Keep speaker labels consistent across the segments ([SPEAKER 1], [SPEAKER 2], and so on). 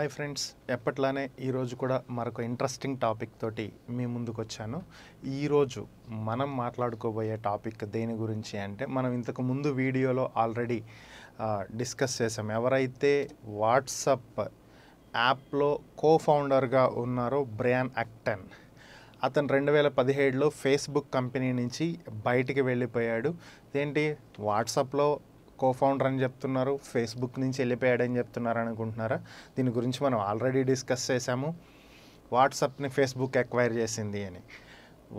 [SPEAKER 1] hi friends ఎప్పట్లానే ఈరోజు కూడా మరొక ఇంట్రెస్టింగ్ టాపిక్ తోటి మీ ముందుకు వచ్చాను ఈరోజు మనం మాట్లాడుకోబోయే టాపిక్ దేని గురించి అంటే మనం ఇంతకు ముందు వీడియోలో ఆల్రెడీ డిస్కస్ చేసాం ఎవరైతే వాట్సప్ యాప్లో కో ఫౌండర్గా ఉన్నారో బ్రయాన్ యాక్టన్ అతను రెండు వేల పదిహేడులో ఫేస్బుక్ కంపెనీ నుంచి బయటికి వెళ్ళిపోయాడు ఏంటి వాట్సాప్లో కో ఫౌండర్ అని చెప్తున్నారు ఫేస్బుక్ నుంచి వెళ్ళిపోయాడని చెప్తున్నారు అనుకుంటున్నారా దీని గురించి మనం ఆల్రెడీ డిస్కస్ చేశాము వాట్సాప్ని ఫేస్బుక్ ఎక్వైర్ చేసింది అని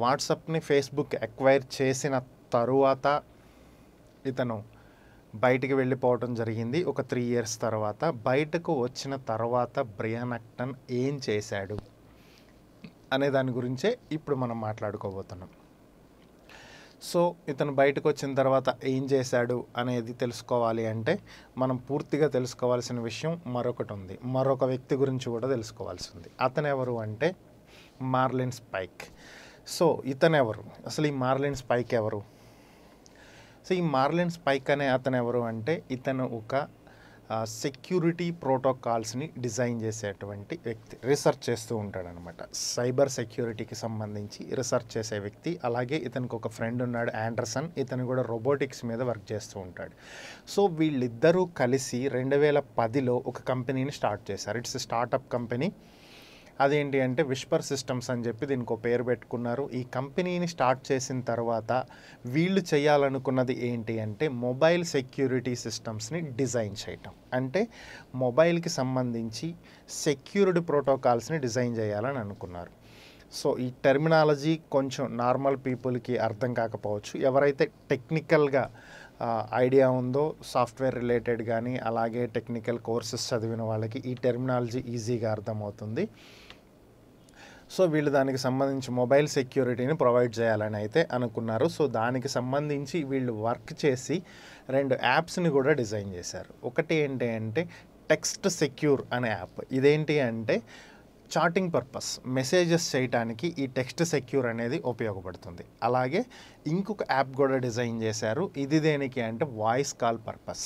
[SPEAKER 1] వాట్సాప్ని ఫేస్బుక్ ఎక్వైర్ చేసిన తరువాత ఇతను బయటికి వెళ్ళిపోవటం జరిగింది ఒక త్రీ ఇయర్స్ తర్వాత బయటకు వచ్చిన తర్వాత బ్రియాన్ అక్టన్ ఏం చేశాడు అనే దాని గురించే ఇప్పుడు మనం మాట్లాడుకోబోతున్నాం సో ఇతను బయటకు వచ్చిన తర్వాత ఏం చేశాడు అనేది తెలుసుకోవాలి అంటే మనం పూర్తిగా తెలుసుకోవాల్సిన విషయం మరొకటి ఉంది మరొక వ్యక్తి గురించి కూడా తెలుసుకోవాల్సి ఉంది అతను ఎవరు అంటే మార్లిన్ స్పైక్ సో ఇతను ఎవరు అసలు ఈ మార్లిన్ స్పైక్ ఎవరు సో ఈ మార్లిన్ స్పైక్ అనే అతను ఎవరు అంటే ఇతను ఒక సెక్యూరిటీ ప్రోటోకాల్స్ని డిజైన్ చేసేటువంటి వ్యక్తి రీసెర్చ్ చేస్తూ ఉంటాడనమాట సైబర్ సెక్యూరిటీకి సంబంధించి రీసెర్చ్ చేసే వ్యక్తి అలాగే ఇతనికి ఒక ఫ్రెండ్ ఉన్నాడు ఆండర్సన్ ఇతను కూడా రోబోటిక్స్ మీద వర్క్ చేస్తూ ఉంటాడు సో వీళ్ళిద్దరూ కలిసి రెండు వేల పదిలో ఒక కంపెనీని స్టార్ట్ చేశారు ఇట్స్ స్టార్టప్ కంపెనీ అదేంటి అంటే విష్పర్ సిస్టమ్స్ అని చెప్పి దీనికి పేరు పెట్టుకున్నారు ఈ కంపెనీని స్టార్ట్ చేసిన తర్వాత వీళ్ళు చేయాలనుకున్నది ఏంటి అంటే మొబైల్ సెక్యూరిటీ సిస్టమ్స్ని డిజైన్ చేయటం అంటే మొబైల్కి సంబంధించి సెక్యూర్డ్ ప్రోటోకాల్స్ని డిజైన్ చేయాలని అనుకున్నారు సో ఈ టెర్మినాలజీ కొంచెం నార్మల్ పీపుల్కి అర్థం కాకపోవచ్చు ఎవరైతే టెక్నికల్గా ఐడియా ఉందో సాఫ్ట్వేర్ రిలేటెడ్ కానీ అలాగే టెక్నికల్ కోర్సెస్ చదివిన వాళ్ళకి ఈ టెర్మినాలజీ ఈజీగా అర్థమవుతుంది సో వీళ్ళు దానికి సంబంధించి మొబైల్ సెక్యూరిటీని ప్రొవైడ్ చేయాలని అయితే అనుకున్నారు సో దానికి సంబంధించి వీళ్ళు వర్క్ చేసి రెండు యాప్స్ని కూడా డిజైన్ చేశారు ఒకటి ఏంటి అంటే టెక్స్ట్ సెక్యూర్ అనే యాప్ ఇదేంటి అంటే చాటింగ్ పర్పస్ మెసేజెస్ చేయటానికి ఈ టెక్స్ట్ సెక్యూర్ అనేది ఉపయోగపడుతుంది అలాగే ఇంకొక యాప్ కూడా డిజైన్ చేశారు ఇది దేనికి అంటే వాయిస్ కాల్ పర్పస్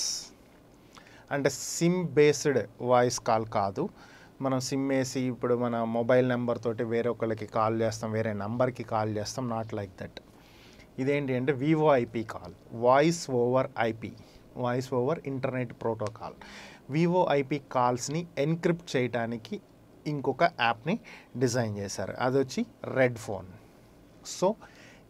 [SPEAKER 1] అంటే సిమ్ బేస్డ్ వాయిస్ కాల్ కాదు మనం సిమ్ వేసి ఇప్పుడు మన మొబైల్ నెంబర్ తోటి వేరే ఒకరికి కాల్ చేస్తాం వేరే నెంబర్కి కాల్ చేస్తాం నాట్ లైక్ దట్ ఇదేంటి అంటే IP call voice over IP voice over internet protocol IP కాల్స్ని ఎన్క్రిప్ట్ చేయడానికి ఇంకొక యాప్ని డిజైన్ చేశారు అది వచ్చి రెడ్ ఫోన్ సో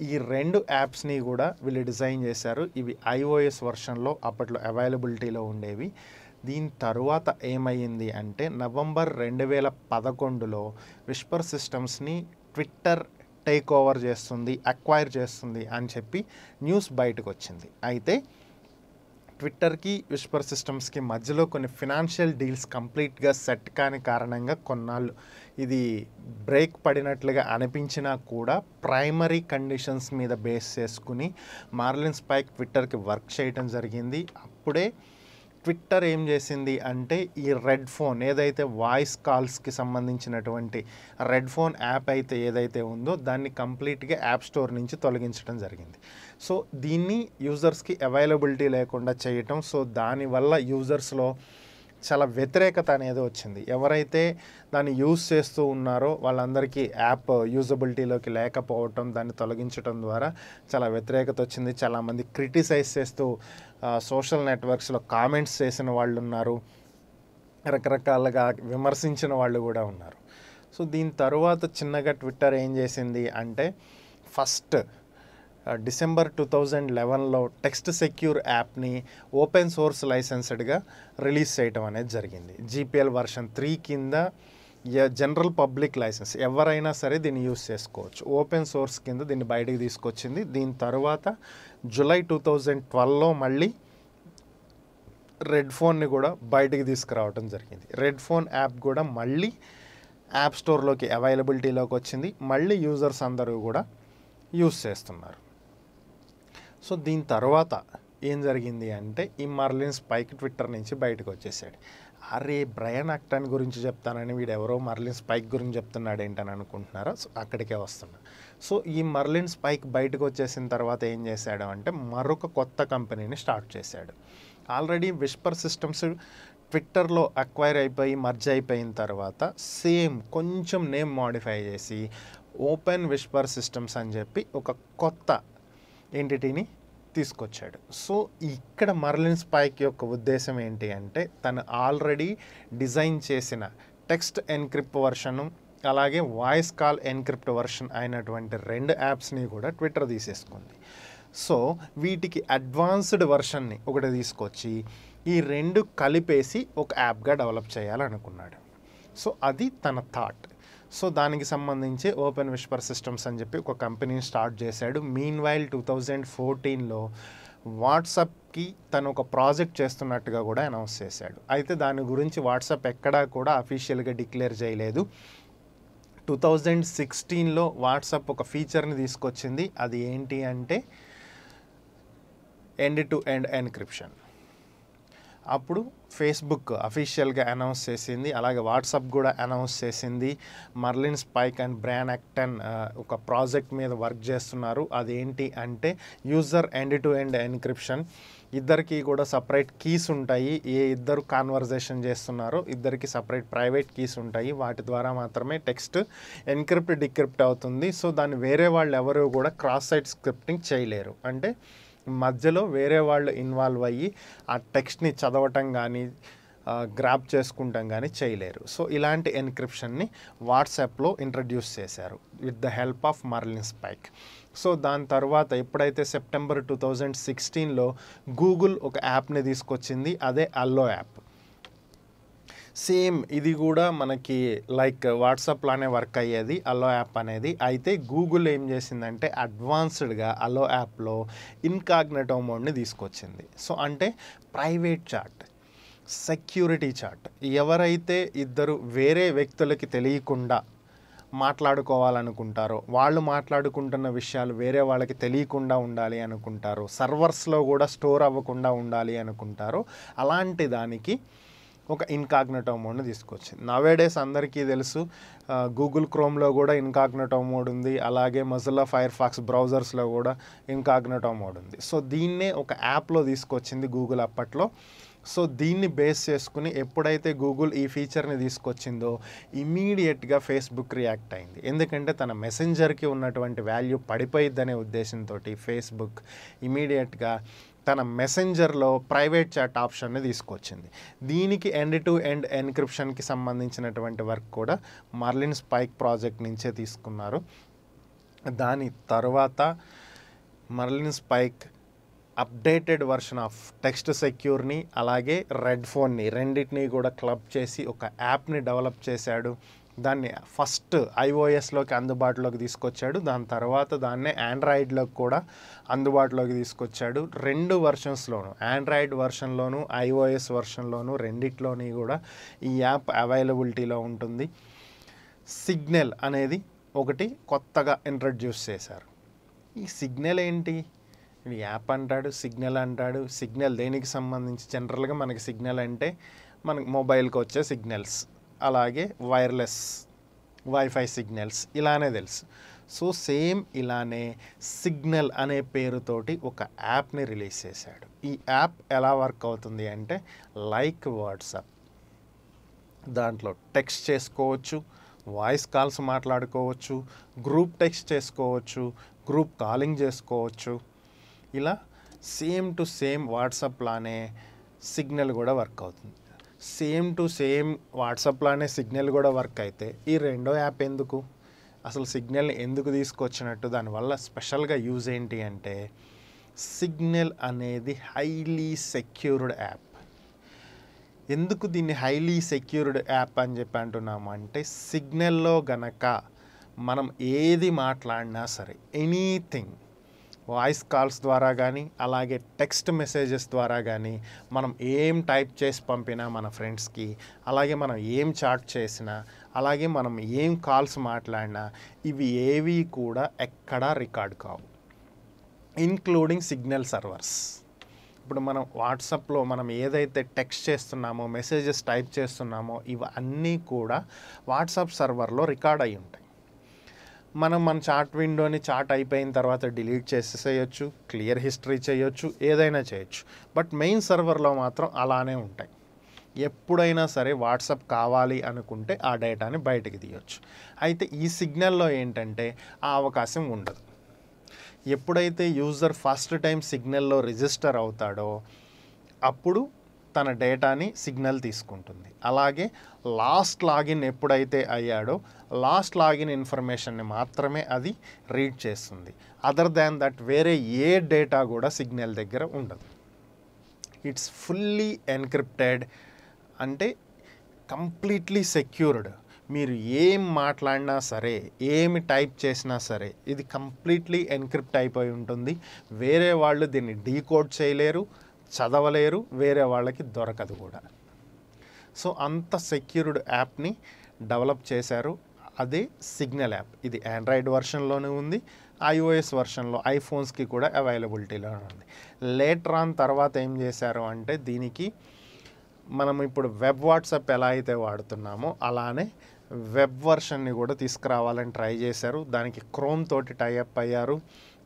[SPEAKER 1] ఈ రెండు యాప్స్ని కూడా వీళ్ళు డిజైన్ చేశారు ఇవి ఐఓఎస్ వర్షన్లో అప్పట్లో అవైలబిలిటీలో ఉండేవి దీని తరువాత ఏమైంది అంటే నవంబర్ రెండు వేల పదకొండులో విష్పర్ సిస్టమ్స్ని ట్విట్టర్ టేక్ ఓవర్ చేస్తుంది అక్వైర్ చేస్తుంది అని చెప్పి న్యూస్ బయటకు వచ్చింది అయితే ట్విట్టర్కి విస్పర్ సిస్టమ్స్కి మధ్యలో కొన్ని ఫినాన్షియల్ డీల్స్ కంప్లీట్గా సెట్ కాని కారణంగా కొన్నాళ్ళు ఇది బ్రేక్ పడినట్లుగా అనిపించినా కూడా ప్రైమరీ కండిషన్స్ మీద బేస్ చేసుకుని మార్లిన్ స్పైక్ ట్విట్టర్కి వర్క్ చేయడం జరిగింది అప్పుడే ట్విట్టర్ ఏం చేసింది అంటే ఈ రెడ్ ఫోన్ ఏదైతే వాయిస్ కాల్స్కి సంబంధించినటువంటి రెడ్ ఫోన్ యాప్ అయితే ఏదైతే ఉందో దాన్ని కంప్లీట్గా యాప్ స్టోర్ నుంచి తొలగించడం జరిగింది సో దీన్ని యూజర్స్కి అవైలబిలిటీ లేకుండా చేయటం సో దానివల్ల యూజర్స్లో చాలా వ్యతిరేకత అనేది వచ్చింది ఎవరైతే దాన్ని యూజ్ చేస్తూ ఉన్నారో వాళ్ళందరికీ యాప్ యూజబిలిటీలోకి లేకపోవటం దాన్ని తొలగించడం ద్వారా చాలా వ్యతిరేకత వచ్చింది చాలామంది క్రిటిసైజ్ చేస్తూ సోషల్ నెట్వర్క్స్లో కామెంట్స్ చేసిన వాళ్ళు ఉన్నారు రకరకాలుగా విమర్శించిన వాళ్ళు కూడా ఉన్నారు సో దీని తర్వాత చిన్నగా ట్విట్టర్ ఏం చేసింది అంటే ఫస్ట్ డిసెంబర్ టూ థౌజండ్ లెవెన్లో టెక్స్ట్ సెక్యూర్ యాప్ని ఓపెన్ సోర్స్ లైసెన్స్డ్గా రిలీజ్ చేయడం అనేది జరిగింది జీపీఎల్ వర్షన్ త్రీ కింద జనరల్ పబ్లిక్ లైసెన్స్ ఎవరైనా సరే దీన్ని యూజ్ చేసుకోవచ్చు ఓపెన్ సోర్స్ కింద దీన్ని బయటకు తీసుకొచ్చింది దీని తర్వాత జూలై టూ థౌజండ్ ట్వెల్వ్లో మళ్ళీ రెడ్ ఫోన్ని కూడా బయటకు తీసుకురావడం జరిగింది రెడ్ ఫోన్ యాప్ కూడా మళ్ళీ యాప్ స్టోర్లోకి అవైలబిలిటీలోకి వచ్చింది మళ్ళీ యూజర్స్ అందరూ కూడా యూజ్ చేస్తున్నారు సో దీని తర్వాత ఏం జరిగింది అంటే ఈ మర్లిన్ స్పైక్ ట్విట్టర్ నుంచి బయటకు వచ్చేసాడు అరే బ్రయన్ అక్టాన్ గురించి చెప్తానని వీడు ఎవరో మర్లిన్ స్పైక్ గురించి చెప్తున్నాడు ఏంటని అనుకుంటున్నారా సో అక్కడికే వస్తున్నా సో ఈ మర్లిన్ స్పైక్ బయటకు వచ్చేసిన తర్వాత ఏం చేశాడు అంటే మరొక కొత్త కంపెనీని స్టార్ట్ చేశాడు ఆల్రెడీ విస్పర్ సిస్టమ్స్ ట్విట్టర్లో అక్వైర్ అయిపోయి మర్జ్ అయిపోయిన తర్వాత సేమ్ కొంచెం నేమ్ మాడిఫై చేసి ఓపెన్ విస్పర్ సిస్టమ్స్ అని చెప్పి ఒక కొత్త ఎంటిటీని తీసుకొచ్చాడు సో ఇక్కడ మర్లిన్ స్పైక్ యొక్క ఉద్దేశం ఏంటి అంటే తను ఆల్రెడీ డిజైన్ చేసిన టెక్స్ట్ ఎన్క్రిప్ట్ వర్షను అలాగే వాయిస్ కాల్ ఎన్క్రిప్ట్ వర్షన్ అయినటువంటి రెండు యాప్స్ని కూడా ట్విట్టర్ తీసేసుకుంది సో వీటికి అడ్వాన్స్డ్ వర్షన్ని ఒకటి తీసుకొచ్చి ఈ రెండు కలిపేసి ఒక యాప్గా డెవలప్ చేయాలనుకున్నాడు సో అది తన థాట్ సో దానికి సంబంధించి ఓపెన్ విష్పర్ సిస్టమ్స్ అని చెప్పి ఒక కంపెనీని స్టార్ట్ చేశాడు మీన్ వైల్ టూ థౌజండ్ ఫోర్టీన్లో వాట్సాప్కి తను ఒక ప్రాజెక్ట్ చేస్తున్నట్టుగా కూడా అనౌన్స్ చేశాడు అయితే దాని గురించి వాట్సాప్ ఎక్కడా కూడా అఫీషియల్గా డిక్లేర్ చేయలేదు టూ థౌజండ్ సిక్స్టీన్లో వాట్సాప్ ఒక ఫీచర్ని తీసుకొచ్చింది అది ఏంటి అంటే ఎండ్ టు ఎండ్ ఎన్క్రిప్షన్ అప్పుడు ఫేస్బుక్ అఫీషియల్గా అనౌన్స్ చేసింది అలాగే వాట్సాప్ కూడా అనౌన్స్ చేసింది Marlinspike and Brian Acton ఒక ప్రాజెక్ట్ మీద వర్క్ చేస్తున్నారు అదేంటి అంటే user end to end encryption ఇద్దరికి కూడా సపరేట్ కీస్ ఉంటాయి ఏ ఇద్దరు కాన్వర్జేషన్ చేస్తున్నారు ఇద్దరికి సపరేట్ ప్రైవేట్ కీస్ ఉంటాయి వాటి ద్వారా మాత్రమే టెక్స్ట్ ఎన్క్రిప్ట్ డిక్రిప్ట్ అవుతుంది సో దాన్ని వేరే వాళ్ళు ఎవరు కూడా క్రాస్ సైట్ స్క్రిప్టింగ్ చేయలేరు అంటే మధ్యలో వేరే వాళ్ళు ఇన్వాల్వ్ అయ్యి ఆ టెక్స్ట్ని చదవటం కానీ గ్రాప్ చేసుకుంటాం కానీ చేయలేరు సో ఇలాంటి ఎన్క్రిప్షన్ని వాట్సాప్లో ఇంట్రడ్యూస్ చేశారు with the help of Marlinspike so దాని తర్వాత ఎప్పుడైతే సెప్టెంబర్ టూ థౌజండ్ సిక్స్టీన్లో గూగుల్ ఒక యాప్ని తీసుకొచ్చింది అదే అల్లో యాప్ సేమ్ ఇది కూడా మనకి లైక్ వాట్సాప్లోనే వర్క్ అయ్యేది అలో యాప్ అనేది అయితే గూగుల్ ఏం చేసిందంటే అడ్వాన్స్డ్గా అలో యాప్లో ఇన్కాగ్నెటో మోడ్ని తీసుకొచ్చింది సో అంటే ప్రైవేట్ చాట్ సెక్యూరిటీ చాట్ ఎవరైతే ఇద్దరు వేరే వ్యక్తులకి తెలియకుండా మాట్లాడుకోవాలనుకుంటారో వాళ్ళు మాట్లాడుకుంటున్న విషయాలు వేరే వాళ్ళకి తెలియకుండా ఉండాలి అనుకుంటారు సర్వర్స్లో కూడా స్టోర్ అవ్వకుండా ఉండాలి అనుకుంటారు అలాంటి దానికి ఒక ఇన్కాగ్నటో మోడ్ని తీసుకొచ్చింది నవేడేస్ అందరికీ తెలుసు గూగుల్ క్రోమ్లో కూడా ఇన్కాగ్నటో మోడ్ ఉంది అలాగే మజిల్లా ఫైర్ ఫాక్స్ బ్రౌజర్స్లో కూడా ఇన్కాగ్నటో మోడ్ ఉంది సో దీన్నే ఒక యాప్లో తీసుకొచ్చింది గూగుల్ అప్పట్లో సో దీన్ని బేస్ చేసుకుని ఎప్పుడైతే గూగుల్ ఈ ఫీచర్ని తీసుకొచ్చిందో ఇమీడియట్గా ఫేస్బుక్ రియాక్ట్ అయింది ఎందుకంటే తన మెసెంజర్కి ఉన్నటువంటి వాల్యూ పడిపోయిద్దనే ఉద్దేశంతో ఫేస్బుక్ ఇమీడియట్గా తన మెసెంజర్లో ప్రైవేట్ చాట్ ఆప్షన్ని తీసుకొచ్చింది దీనికి ఎండ్ టు ఎండ్ ఎన్క్రిప్షన్కి సంబంధించినటువంటి వర్క్ కూడా మర్లిన్ స్పైక్ ప్రాజెక్ట్ నుంచే తీసుకున్నారు దాని తర్వాత Marlinspike updated version of text సెక్యూర్ని అలాగే రెడ్ ఫోన్ని రెండింటినీ కూడా క్లబ్ చేసి ఒక యాప్ని డెవలప్ చేశాడు దాన్ని ఫస్ట్ ఐఓఎస్లోకి అందుబాటులోకి తీసుకొచ్చాడు దాని తర్వాత దాన్నే ఆండ్రాయిడ్లోకి కూడా అందుబాటులోకి తీసుకొచ్చాడు రెండు వర్షన్స్లోను ఆండ్రాయిడ్ వర్షన్లోను ఐఓఎస్ వర్షన్లోను రెండిట్లోని కూడా ఈ యాప్ అవైలబిలిటీలో ఉంటుంది సిగ్నల్ అనేది ఒకటి కొత్తగా ఇంట్రడ్యూస్ చేశారు ఈ సిగ్నల్ ఏంటి యాప్ అంటాడు సిగ్నల్ అంటాడు సిగ్నల్ దేనికి సంబంధించి జనరల్గా మనకి సిగ్నల్ అంటే మనకి మొబైల్కి వచ్చే సిగ్నల్స్ అలాగే వైర్లెస్ వైఫై సిగ్నల్స్ ఇలానే తెలుసు సో సేమ్ ఇలానే సిగ్నల్ అనే పేరుతోటి ఒక యాప్ని రిలీజ్ చేశాడు ఈ యాప్ ఎలా వర్క్ అవుతుంది అంటే లైక్ వాట్సాప్ దాంట్లో టెక్స్ట్ చేసుకోవచ్చు వాయిస్ కాల్స్ మాట్లాడుకోవచ్చు గ్రూప్ టెక్స్ట్ చేసుకోవచ్చు గ్రూప్ కాలింగ్ చేసుకోవచ్చు ఇలా సేమ్ టు సేమ్ వాట్సాప్లానే లానే సిగ్నల్ కూడా వర్క్ అవుతుంది సేమ్ టు సేమ్ వాట్సాప్లోనే సిగ్నల్ కూడా వర్క్ అయితే ఈ రెండో యాప్ ఎందుకు అసలు సిగ్నల్ని ఎందుకు తీసుకొచ్చినట్టు దానివల్ల స్పెషల్గా యూజ్ ఏంటి అంటే సిగ్నల్ అనేది హైలీ సెక్యూర్డ్ యాప్ ఎందుకు దీన్ని హైలీ సెక్యూర్డ్ యాప్ అని చెప్పి అంటున్నాము అంటే సిగ్నల్లో గనక మనం ఏది మాట్లాడినా సరే ఎనీథింగ్ వాయిస్ కాల్స్ ద్వారా కానీ అలాగే టెక్స్ట్ మెసేజెస్ ద్వారా కానీ మనం ఏం టైప్ చేసి పంపినా మన ఫ్రెండ్స్కి అలాగే మనం ఏం చాట్ చేసినా అలాగే మనం ఏం కాల్స్ మాట్లాడినా ఇవి ఏవి కూడా ఎక్కడా రికార్డ్ కావు ఇన్క్లూడింగ్ సిగ్నల్ సర్వర్స్ ఇప్పుడు మనం వాట్సాప్లో మనం ఏదైతే టెక్స్ట్ చేస్తున్నామో మెసేజెస్ టైప్ చేస్తున్నామో ఇవన్నీ కూడా వాట్సాప్ సర్వర్లో రికార్డ్ అయి ఉంటాయి మనం మన చార్ట్ విండోని చార్ట్ అయిపోయిన తర్వాత డిలీట్ చేసేసేయచ్చు క్లియర్ హిస్టరీ చేయొచ్చు ఏదైనా చేయొచ్చు బట్ మెయిన్ సర్వర్లో మాత్రం అలానే ఉంటాయి ఎప్పుడైనా సరే వాట్సాప్ కావాలి అనుకుంటే ఆ డేటాని బయటకు తీయొచ్చు అయితే ఈ సిగ్నల్లో ఏంటంటే ఆ అవకాశం ఉండదు ఎప్పుడైతే యూజర్ ఫస్ట్ టైం సిగ్నల్లో రిజిస్టర్ అవుతాడో అప్పుడు తన డేటాని సిగ్నల్ తీసుకుంటుంది అలాగే లాస్ట్ లాగిన్ ఎప్పుడైతే అయ్యాడో లాస్ట్ లాగిన్ ఇన్ఫర్మేషన్ని మాత్రమే అది రీడ్ చేస్తుంది అదర్ దాన్ దట్ వేరే ఏ డేటా కూడా సిగ్నల్ దగ్గర ఉండదు ఇట్స్ ఫుల్లీ ఎన్క్రిప్టెడ్ అంటే కంప్లీట్లీ సెక్యూర్డ్ మీరు ఏం మాట్లాడినా సరే ఏమి టైప్ చేసినా సరే ఇది కంప్లీట్లీ ఎన్క్రిప్ట్ అయిపోయి ఉంటుంది వేరే వాళ్ళు దీన్ని డీకోడ్ చేయలేరు చదవలేరు వేరే వాళ్ళకి దొరకదు కూడా సో అంత సెక్యూర్డ్ యాప్ని డెవలప్ చేశారు అది సిగ్నల్ యాప్ ఇది ఆండ్రాయిడ్ వర్షన్లోనే ఉంది ఐఓఎస్ వర్షన్లో ఐఫోన్స్కి కూడా అవైలబిలిటీలో ఉంది లేటర్ ఆన్ తర్వాత ఏం చేశారు అంటే దీనికి మనం ఇప్పుడు వెబ్ వాట్సాప్ ఎలా అయితే వాడుతున్నామో అలానే వెబ్ వర్షన్ని కూడా తీసుకురావాలని ట్రై చేశారు దానికి క్రోమ్ తోటి టైఅప్ అయ్యారు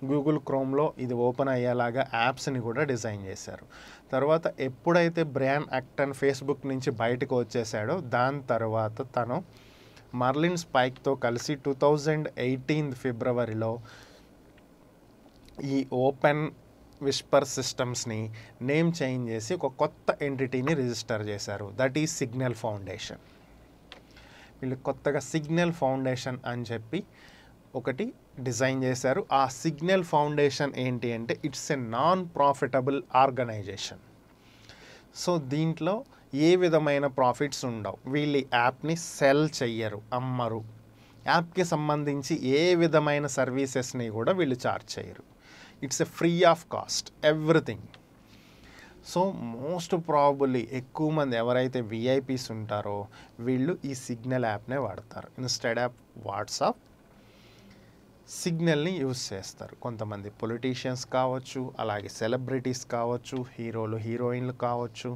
[SPEAKER 1] గూగుల్ క్రోమ్లో ఇది ఓపెన్ అయ్యేలాగా యాప్స్ని కూడా డిజైన్ చేశారు తర్వాత ఎప్పుడైతే బ్రాన్ యాక్టన్ ఫేస్బుక్ నుంచి బయటకు వచ్చేసాడో దాని తర్వాత తను మర్లిన్ స్పైక్తో కలిసి టూ థౌజండ్ ఎయిటీన్ ఫిబ్రవరిలో ఈ ఓపెన్ విస్పర్ సిస్టమ్స్ని నేమ్ చేంజ్ చేసి ఒక కొత్త ఎంటిటీని రిజిస్టర్ చేశారు దట్ ఈజ్ సిగ్నల్ ఫౌండేషన్ వీళ్ళు కొత్తగా సిగ్నల్ ఫౌండేషన్ అని చెప్పి ఒకటి డిజైన్ చేశారు ఆ సిగ్నల్ ఫౌండేషన్ ఏంటి అంటే it's a non profitable organisation so దీంట్లో ఏ విధమైన ప్రాఫిట్స్ ఉండవు వీళ్ళు యాప్ని సెల్ చెయ్యరు అమ్మరు యాప్కి సంబంధించి ఏ విధమైన సర్వీసెస్ని కూడా వీళ్ళు చార్జ్ చేయరు it's a free of cost everything so most probably ఎక్కువ మంది ఎవరైతే విఐపీస్ ఉంటారో వీళ్ళు ఈ సిగ్నల్ యాప్నే వాడతారు ఇన్స్టెడ్ ఆఫ్ వాట్సాప్ సిగ్నల్ని యూజ్ చేస్తారు కొంతమంది పొలిటీషియన్స్ కావచ్చు అలాగే సెలబ్రిటీస్ కావచ్చు హీరోలు హీరోయిన్లు కావచ్చు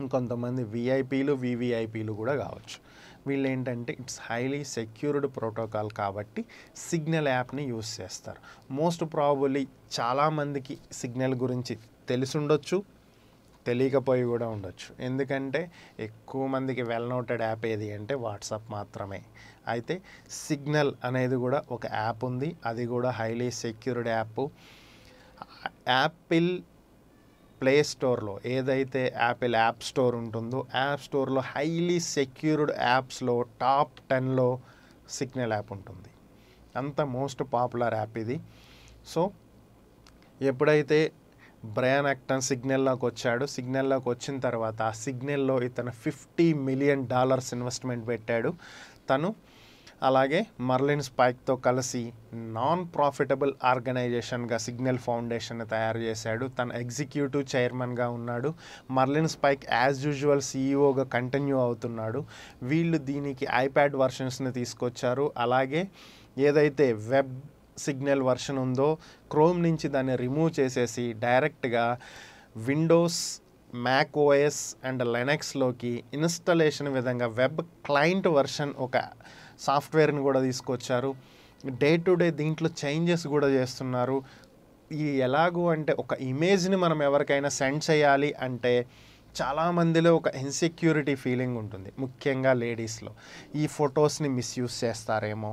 [SPEAKER 1] ఇంకొంతమంది విఐపీలు వివిఐపీలు కూడా కావచ్చు వీళ్ళు ఏంటంటే ఇట్స్ హైలీ సెక్యూర్డ్ ప్రోటోకాల్ కాబట్టి సిగ్నల్ యాప్ని యూజ్ చేస్తారు మోస్ట్ ప్రాబులీ చాలామందికి సిగ్నల్ గురించి తెలిసి ఉండొచ్చు తెలియకపోయి కూడా ఉండొచ్చు ఎందుకంటే ఎక్కువ మందికి వెల్ నోటెడ్ యాప్ ఏది అంటే వాట్సాప్ మాత్రమే అయితే సిగ్నల్ అనేది కూడా ఒక యాప్ ఉంది అది కూడా highly secured app Apple play స్టోర్లో ఏదైతే యాపిల్ యాప్ స్టోర్ ఉంటుందో యాప్ స్టోర్లో హైలీ సెక్యూర్డ్ యాప్స్లో టాప్ టెన్లో సిగ్నల్ యాప్ ఉంటుంది అంత మోస్ట్ పాపులర్ యాప్ ఇది సో ఎప్పుడైతే బ్రయాన్ యాక్టన్ సిగ్నల్లోకి వచ్చాడు సిగ్నల్లోకి వచ్చిన తర్వాత ఆ సిగ్నల్లో ఇతను ఫిఫ్టీ మిలియన్ డాలర్స్ ఇన్వెస్ట్మెంట్ పెట్టాడు తను అలాగే మర్లిన్ స్పైక్తో కలిసి నాన్ ప్రాఫిటబుల్ ఆర్గనైజేషన్గా సిగ్నల్ ఫౌండేషన్ తయారు చేశాడు తన ఎగ్జిక్యూటివ్ చైర్మన్గా ఉన్నాడు మర్లిన్ స్పైక్ యాజ్ యూజువల్ సీఈఓగా కంటిన్యూ అవుతున్నాడు వీళ్ళు దీనికి ఐప్యాడ్ వర్షన్స్ని తీసుకొచ్చారు అలాగే ఏదైతే వెబ్ సిగ్నల్ వర్షన్ ఉందో క్రోమ్ నుంచి దాన్ని రిమూవ్ చేసేసి డైరెక్ట్గా విండోస్ మ్యాక్ ఓఎస్ అండ్ లెనెక్స్లోకి ఇన్స్టలేషన్ విధంగా వెబ్ క్లయింట్ వర్షన్ ఒక సాఫ్ట్వేర్ని కూడా తీసుకొచ్చారు డే టు డే దీంట్లో చేంజెస్ కూడా చేస్తున్నారు ఇది ఎలాగూ అంటే ఒక ఇమేజ్ని మనం ఎవరికైనా సెండ్ చేయాలి అంటే చాలామందిలో ఒక ఇన్సెక్యూరిటీ ఫీలింగ్ ఉంటుంది ముఖ్యంగా లేడీస్లో ఈ ఫొటోస్ని మిస్యూజ్ చేస్తారేమో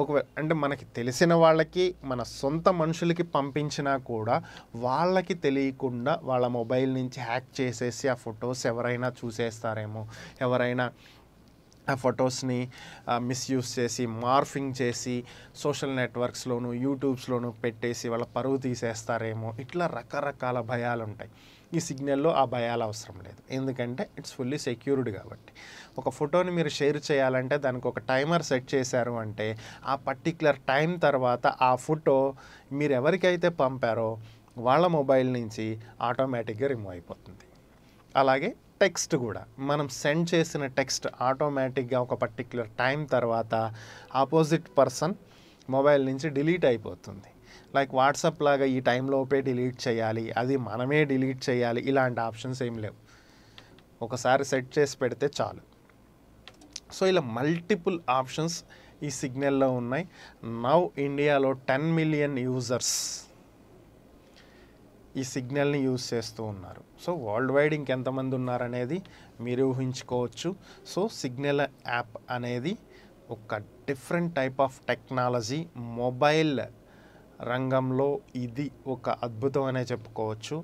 [SPEAKER 1] ఒకవే అంటే మనకి తెలిసిన వాళ్ళకి మన సొంత మనుషులకి పంపించినా కూడా వాళ్ళకి తెలియకుండా వాళ్ళ మొబైల్ నుంచి హ్యాక్ చేసేసి ఆ ఫొటోస్ ఎవరైనా చూసేస్తారేమో ఎవరైనా ఆ ఫొటోస్ని మిస్యూజ్ చేసి మార్ఫింగ్ చేసి సోషల్ నెట్వర్క్స్లోను యూట్యూబ్స్లోను పెట్టేసి వాళ్ళ పరువు తీసేస్తారేమో ఇట్లా రకరకాల భయాలు ఉంటాయి ఈ సిగ్నల్లో ఆ భయాలు అవసరం లేదు ఎందుకంటే ఇట్స్ ఫుల్లీ సెక్యూర్డ్ కాబట్టి ఒక ఫోటోని మీరు షేర్ చేయాలంటే దానికి ఒక టైమర్ సెట్ చేశారు అంటే ఆ పర్టిక్యులర్ టైం తర్వాత ఆ ఫోటో మీరు ఎవరికైతే పంపారో వాళ్ళ మొబైల్ నుంచి ఆటోమేటిక్గా రిమూవ్ అయిపోతుంది అలాగే టెక్స్ట్ కూడా మనం సెండ్ చేసిన టెక్స్ట్ ఆటోమేటిక్గా ఒక పర్టిక్యులర్ టైం తర్వాత ఆపోజిట్ పర్సన్ మొబైల్ నుంచి డిలీట్ అయిపోతుంది లైక్ వాట్సాప్ లాగా ఈ టైంలోపే డిలీట్ చేయాలి అది మనమే డిలీట్ చేయాలి ఇలాంటి ఆప్షన్స్ ఏం లేవు ఒకసారి సెట్ చేసి పెడితే చాలు సో ఇలా మల్టిపుల్ ఆప్షన్స్ ఈ సిగ్నల్లో ఉన్నాయి నవ్ ఇండియాలో టెన్ మిలియన్ యూజర్స్ ఈ సిగ్నల్ని యూజ్ చేస్తూ ఉన్నారు సో వరల్డ్ వైడ్ ఇంకెంతమంది ఉన్నారనేది మీరు ఊహించుకోవచ్చు సో సిగ్నల్ యాప్ అనేది ఒక different type of technology mobile రంగంలో ఇది ఒక అద్భుతం అనే చెప్పుకోవచ్చు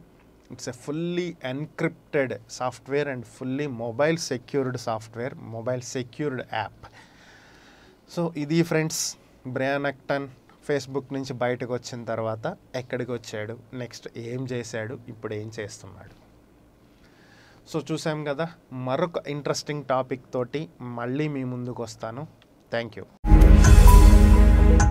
[SPEAKER 1] it's a fully encrypted software and fully mobile secured software mobile secured app so ఇది ఫ్రెండ్స్ అక్టన్ ఫేస్బుక్ నుంచి బయటకు వచ్చిన తర్వాత ఎక్కడికి వచ్చాడు నెక్స్ట్ ఏం చేశాడు ఇప్పుడు ఏం చేస్తున్నాడు సో చూసాం కదా మరొక ఇంట్రెస్టింగ్ టాపిక్ తోటి మళ్ళీ మీ ముందుకు వస్తాను థ్యాంక్ యూ